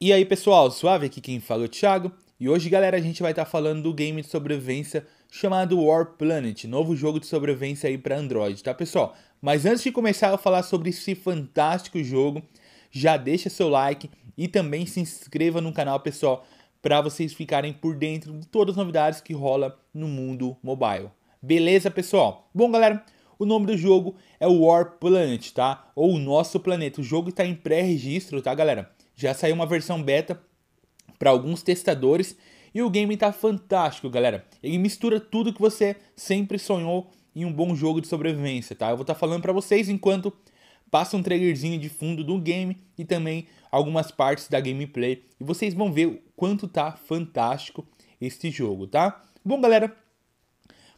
E aí pessoal, suave? Aqui quem fala é o Thiago. E hoje, galera, a gente vai estar tá falando do game de sobrevivência chamado War Planet, novo jogo de sobrevivência aí para Android, tá pessoal? Mas antes de começar a falar sobre esse fantástico jogo, já deixa seu like e também se inscreva no canal, pessoal, para vocês ficarem por dentro de todas as novidades que rola no mundo mobile. Beleza, pessoal? Bom, galera, o nome do jogo é War Planet, tá? Ou o nosso planeta. O jogo está em pré-registro, tá, galera? Já saiu uma versão beta para alguns testadores e o game está fantástico, galera. Ele mistura tudo que você sempre sonhou em um bom jogo de sobrevivência, tá? Eu vou estar tá falando para vocês enquanto passa um trailerzinho de fundo do game e também algumas partes da gameplay e vocês vão ver o quanto tá fantástico este jogo, tá? Bom, galera,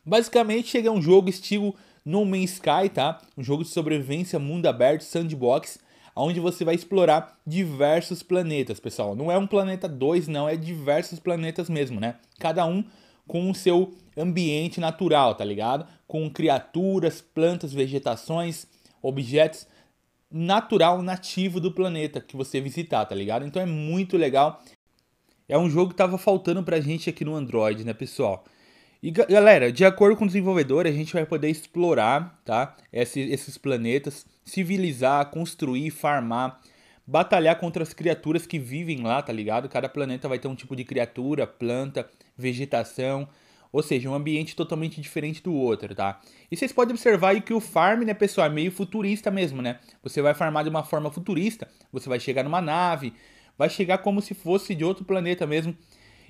basicamente chega é um jogo estilo No Man's Sky, tá? Um jogo de sobrevivência, mundo aberto, sandbox, onde você vai explorar diversos planetas, pessoal. Não é um planeta 2, não, é diversos planetas mesmo, né? Cada um com o seu ambiente natural, tá ligado? Com criaturas, plantas, vegetações, objetos natural, nativo do planeta que você visitar, tá ligado? Então é muito legal. É um jogo que tava faltando pra gente aqui no Android, né, pessoal? E galera, de acordo com o desenvolvedor, a gente vai poder explorar tá, esses, esses planetas, civilizar, construir, farmar, batalhar contra as criaturas que vivem lá, tá ligado? Cada planeta vai ter um tipo de criatura, planta, vegetação, ou seja, um ambiente totalmente diferente do outro, tá? E vocês podem observar aí que o farm, né, pessoal, é meio futurista mesmo, né? Você vai farmar de uma forma futurista, você vai chegar numa nave, vai chegar como se fosse de outro planeta mesmo,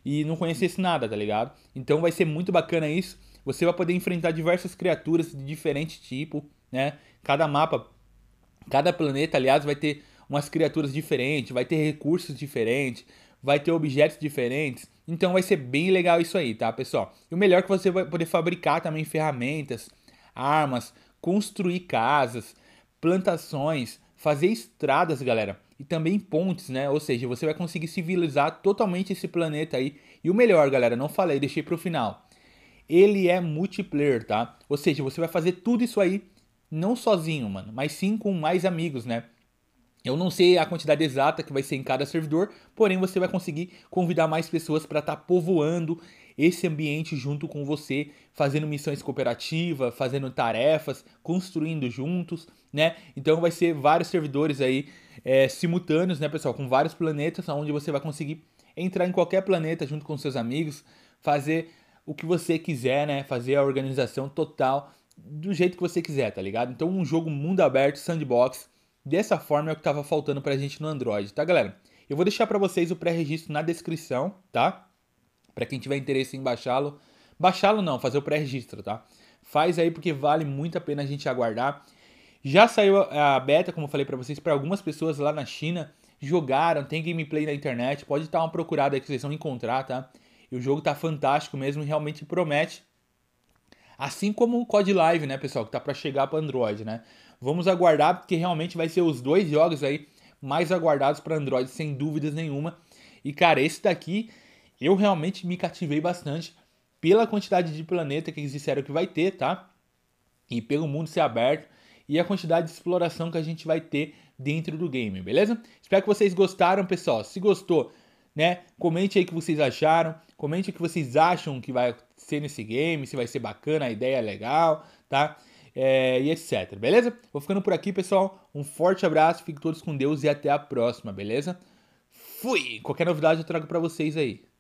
e não conhecesse nada, tá ligado? Então vai ser muito bacana isso. Você vai poder enfrentar diversas criaturas de diferente tipo, né? Cada mapa, cada planeta, aliás, vai ter umas criaturas diferentes, vai ter recursos diferentes, vai ter objetos diferentes. Então vai ser bem legal isso aí, tá, pessoal? E o melhor é que você vai poder fabricar também ferramentas, armas, construir casas, plantações, fazer estradas, galera e também pontes, né? Ou seja, você vai conseguir civilizar totalmente esse planeta aí. E o melhor, galera, não falei, deixei para o final. Ele é multiplayer, tá? Ou seja, você vai fazer tudo isso aí não sozinho, mano, mas sim com mais amigos, né? Eu não sei a quantidade exata que vai ser em cada servidor, porém você vai conseguir convidar mais pessoas para estar tá povoando esse ambiente junto com você, fazendo missões cooperativas, fazendo tarefas, construindo juntos, né? Então vai ser vários servidores aí é, simultâneos, né, pessoal, com vários planetas, onde você vai conseguir entrar em qualquer planeta junto com seus amigos, fazer o que você quiser, né? Fazer a organização total do jeito que você quiser, tá ligado? Então um jogo mundo aberto, sandbox, dessa forma é o que estava faltando pra gente no Android, tá, galera? Eu vou deixar para vocês o pré-registro na descrição, tá? para quem tiver interesse em baixá-lo. Baixá-lo não, fazer o pré-registro, tá? Faz aí porque vale muito a pena a gente aguardar. Já saiu a beta, como eu falei para vocês, para algumas pessoas lá na China jogaram, tem gameplay na internet, pode dar uma procurada aí que vocês vão encontrar, tá? E o jogo tá fantástico mesmo, realmente promete. Assim como o COD Live, né, pessoal, que tá para chegar para Android, né? Vamos aguardar porque realmente vai ser os dois jogos aí mais aguardados para Android, sem dúvidas nenhuma. E cara, esse daqui eu realmente me cativei bastante pela quantidade de planeta que eles disseram que vai ter, tá? E pelo mundo ser aberto e a quantidade de exploração que a gente vai ter dentro do game, beleza? Espero que vocês gostaram, pessoal. Se gostou, né? Comente aí o que vocês acharam, comente o que vocês acham que vai ser nesse game, se vai ser bacana, a ideia é legal, tá? É, e etc, beleza? Vou ficando por aqui, pessoal. Um forte abraço, fiquem todos com Deus e até a próxima, beleza? Fui! Qualquer novidade eu trago para vocês aí.